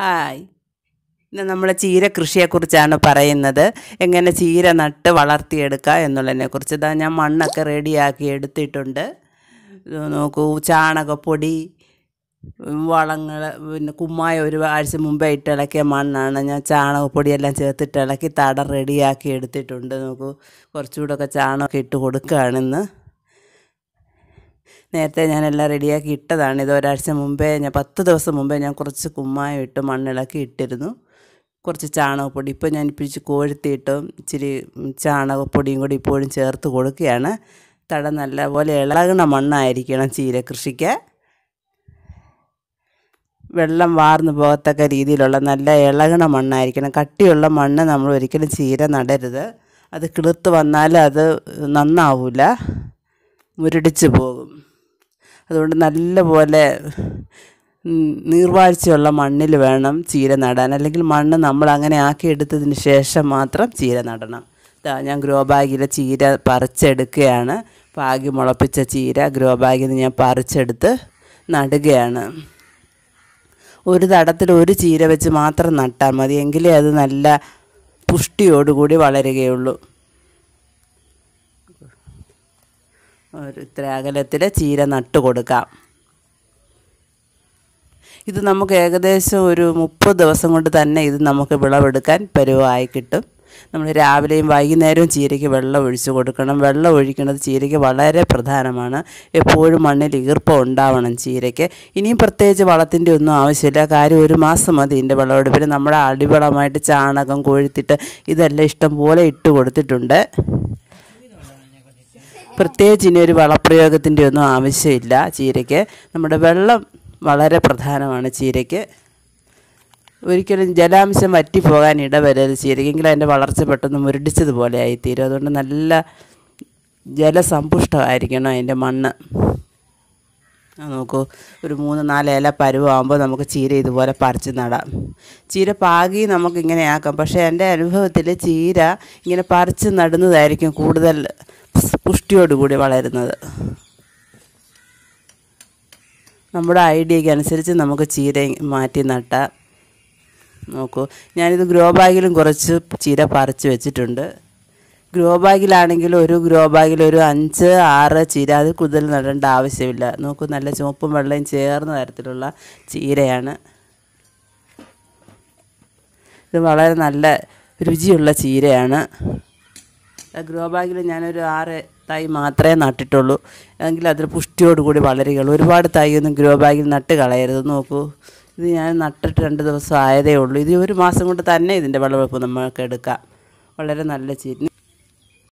hi ഇന്ന് നമ്മൾ ചീര കൃഷിയെക്കുറിച്ചാണ് പറയുന്നത് എങ്ങനെ ചീര നട്ട് വളർത്തിയെടുക്കുക എന്നുള്ളതിനെക്കുറിച്ച് ഇതാ ഞാൻ മണ്ണൊക്കെ റെഡിയാക്കി എടുത്തിട്ടുണ്ട് നോക്കൂ ചാണകപ്പൊടി വളങ്ങൾ പിന്നെ കുമ്മായ ഒരു ആഴ്ച മുമ്പേ ഇട്ടിളക്കിയ മണ്ണാണ് ഞാൻ ചാണകപ്പൊടിയെല്ലാം ചേർത്തിട്ട് തട റെഡിയാക്കി എടുത്തിട്ടുണ്ട് നോക്കൂ കുറച്ചുകൂടെ ഒക്കെ ചാണകം ഇട്ട് കൊടുക്കുകയാണിന്ന് നേരത്തെ ഞാൻ എല്ലാം റെഡിയാക്കി ഇട്ടതാണ് ഇത് ഒരാഴ്ച മുമ്പേ ഞാൻ പത്ത് ദിവസം മുമ്പേ ഞാൻ കുറച്ച് കുമ്മായം ഇട്ട് മണ്ണിളക്കി ഇട്ടിരുന്നു കുറച്ച് ചാണകപ്പൊടി ഇപ്പോൾ ഞാൻ ഇപ്പിച്ച് കോഴുത്തിയിട്ടും ഇച്ചിരി ചാണകപ്പൊടിയും കൂടി ഇപ്പോഴും ചേർത്ത് കൊടുക്കുകയാണ് തട നല്ലപോലെ ഇളകണ മണ്ണായിരിക്കണം ചീര കൃഷിക്ക് വെള്ളം വാർന്നു പോകത്തക്ക രീതിയിലുള്ള നല്ല ഇളകണ മണ്ണായിരിക്കണം കട്ടിയുള്ള മണ്ണ് നമ്മൾ ഒരിക്കലും ചീര നടരുത് അത് കിളിർത്ത് വന്നാൽ അത് നന്നാവില്ല മുരടിച്ച് പോകും അതുകൊണ്ട് നല്ലപോലെ നീർവാഴ്ചയുള്ള മണ്ണിൽ വേണം ചീര നടാൻ അല്ലെങ്കിൽ മണ്ണ് നമ്മൾ അങ്ങനെ ആക്കി എടുത്തതിന് ശേഷം മാത്രം ചീര നടണം ഞാൻ ഗ്രോ ബാഗിലെ ചീര പറിച്ചെടുക്കുകയാണ് പാകി മുളപ്പിച്ച ചീര ഗ്രോ ബാഗിൽ നിന്ന് ഞാൻ പറിച്ചെടുത്ത് നടുകയാണ് ഒരു തടത്തിൽ ഒരു ചീര വെച്ച് മാത്രം നട്ടാൽ മതി എങ്കിലേ അത് നല്ല പുഷ്ടിയോടുകൂടി വളരുകയുള്ളൂ ഒരു ഇത്ര ചീര നട്ട് കൊടുക്കാം ഇത് നമുക്ക് ഏകദേശം ഒരു മുപ്പത് ദിവസം കൊണ്ട് തന്നെ ഇത് നമുക്ക് വിളവെടുക്കാൻ പരുവായി കിട്ടും നമ്മൾ രാവിലെയും വൈകുന്നേരവും ചീരയ്ക്ക് വെള്ളം ഒഴിച്ചു കൊടുക്കണം വെള്ളം ഒഴിക്കുന്നത് ചീരയ്ക്ക് വളരെ പ്രധാനമാണ് എപ്പോഴും മണ്ണിൽ ഈർപ്പം ഉണ്ടാവണം ചീരയ്ക്ക് ഇനിയും പ്രത്യേകിച്ച് വളത്തിൻ്റെ ഒന്നും ആവശ്യമില്ല കാര്യം ഒരു മാസം മതി ഇതിൻ്റെ വിളവെടുപ്പിന് നമ്മുടെ അടിവളമായിട്ട് ചാണകം കൊഴുത്തിട്ട് ഇതെല്ലാം ഇഷ്ടം പോലെ ഇട്ട് കൊടുത്തിട്ടുണ്ട് പ്രത്യേകിച്ച് ഇനി ഒരു വളപ്രയോഗത്തിൻ്റെ ഒന്നും ആവശ്യമില്ല ചീരയ്ക്ക് നമ്മുടെ വെള്ളം വളരെ പ്രധാനമാണ് ചീരയ്ക്ക് ഒരിക്കലും ജലാംശം വറ്റിപ്പോകാൻ ഇടവരരുത് ചീരയ്ക്കെങ്കിലും അതിൻ്റെ വളർച്ച പെട്ടെന്ന് മുരടിച്ചതുപോലെ ആയിത്തീരും അതുകൊണ്ട് നല്ല ജലസമ്പുഷ്ടമായിരിക്കണം അതിൻ്റെ മണ്ണ് നമുക്ക് ഒരു മൂന്ന് നാല് ഇല പരുവാകുമ്പോൾ നമുക്ക് ചീര ഇതുപോലെ പറിച്ച് നടാം ചീര പാകി ഇങ്ങനെ ആക്കാം പക്ഷേ എൻ്റെ അനുഭവത്തിൽ ചീര ഇങ്ങനെ പറിച്ച് നടുന്നതായിരിക്കും കൂടുതൽ പുഷ്ടിയോടുകൂടി വളരുന്നത് നമ്മുടെ ഐഡിയയ്ക്ക് അനുസരിച്ച് നമുക്ക് ചീര മാറ്റി നട്ടാം നോക്കൂ ഞാനിത് ഗ്രോ ബാഗിലും കുറച്ച് ചീര പറിച്ച് വെച്ചിട്ടുണ്ട് ഗ്രോ ബാഗിലാണെങ്കിൽ ഒരു ഗ്രോ ബാഗിൽ ഒരു അഞ്ച് ആറ് ചീര അത് കൂടുതൽ നടേണ്ട ആവശ്യമില്ല നോക്കൂ നല്ല ചുവപ്പും വെള്ളയും ചേർന്ന തരത്തിലുള്ള ചീരയാണ് ഇത് വളരെ നല്ല രുചിയുള്ള ചീരയാണ് ഗ്രോ ബാഗിൽ ഞാനൊരു ആറ് തൈ മാത്രമേ നട്ടിട്ടുള്ളൂ എങ്കിൽ അതിൽ പുഷ്ടിയോടുകൂടി വളരുകയുള്ളൂ ഒരുപാട് തൈയൊന്നും ഗ്രോ ബാഗിൽ നട്ട് കളയരുത് നോക്കൂ ഇത് ഞാൻ നട്ടിട്ട് രണ്ട് ദിവസം ആയതേ ഉള്ളൂ ഇത് ഒരു മാസം കൊണ്ട് തന്നെ ഇതിൻ്റെ വിളവെപ്പ് നമ്മൾക്ക് എടുക്കാം വളരെ നല്ല ചീര